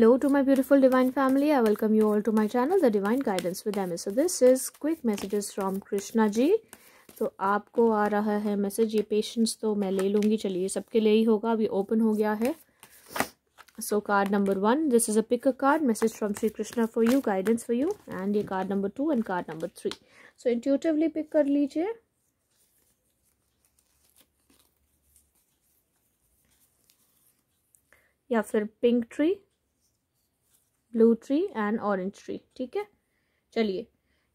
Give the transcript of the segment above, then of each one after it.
Hello to my beautiful divine family. I welcome you all to my channel, The Divine Guidance with Amy. So this is quick messages from Krishna जी. तो आपको आ रहा है message ये patience तो मैं ले लूँगी चलिए सबके लिए ही होगा अभी ओपन हो गया है so card number one this is a pick a card message from Shri Krishna for you guidance for you and ये card number two and card number three so intuitively pick कर लीजिए या फिर pink tree blue tree and orange tree ठीक है चलिए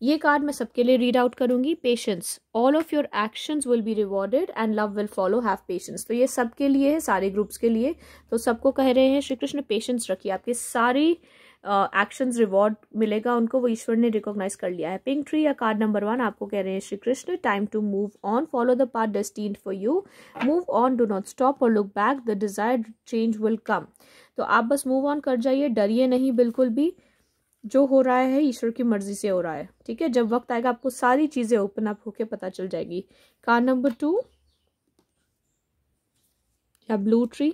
ये card मैं सबके लिए रीड आउट करूंगी patience all of your actions will be rewarded and love will follow have patience तो ये सबके लिए है सारे ग्रुप्स के लिए तो सबको कह रहे हैं श्री कृष्ण पेशेंस रखिए आपके सारी एक्शन uh, रिवॉर्ड मिलेगा उनको वो ईश्वर ने रिकॉग्नाइज कर लिया है पिंक ट्री या कार्ड नंबर वन आपको कह रहे हैं Shri Krishna time to move on follow the path destined for you move on do not stop और look back the desire change will come तो आप बस मूव ऑन कर जाइए डरिए नहीं बिल्कुल भी जो हो रहा है ईश्वर की मर्जी से हो रहा है ठीक है जब वक्त आएगा आपको सारी चीज़ें ओपन अप होके पता चल जाएगी कार्ड नंबर टू या ब्लू ट्री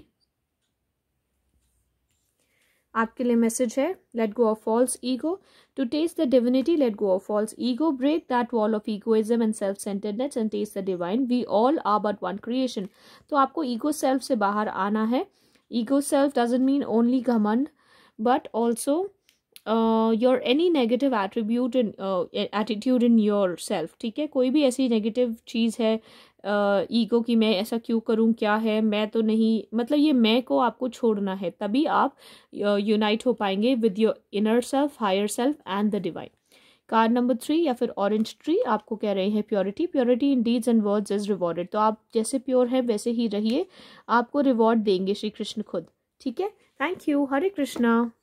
आपके लिए मैसेज है let go of false ego to taste the divinity let go of false ego break that wall of egoism and self centeredness and taste the divine we all are but one creation तो आपको ego self से बाहर आना है ego self doesn't mean only घमंड but also uh, your any negative attribute in uh, attitude in yourself ठीक है कोई भी ऐसी नेगेटिव चीज़ है ईगो uh, की मैं ऐसा क्यों करूं क्या है मैं तो नहीं मतलब ये मैं को आपको छोड़ना है तभी आप यूनाइट uh, हो पाएंगे with your inner self higher self and the divine card number three या फिर ऑरेंज ट्री आपको कह रहे हैं purity purity in deeds and words is rewarded तो आप जैसे प्योर हैं वैसे ही रहिए आपको रिवॉर्ड देंगे श्री कृष्ण खुद ठीक है थैंक यू हरे कृष्णा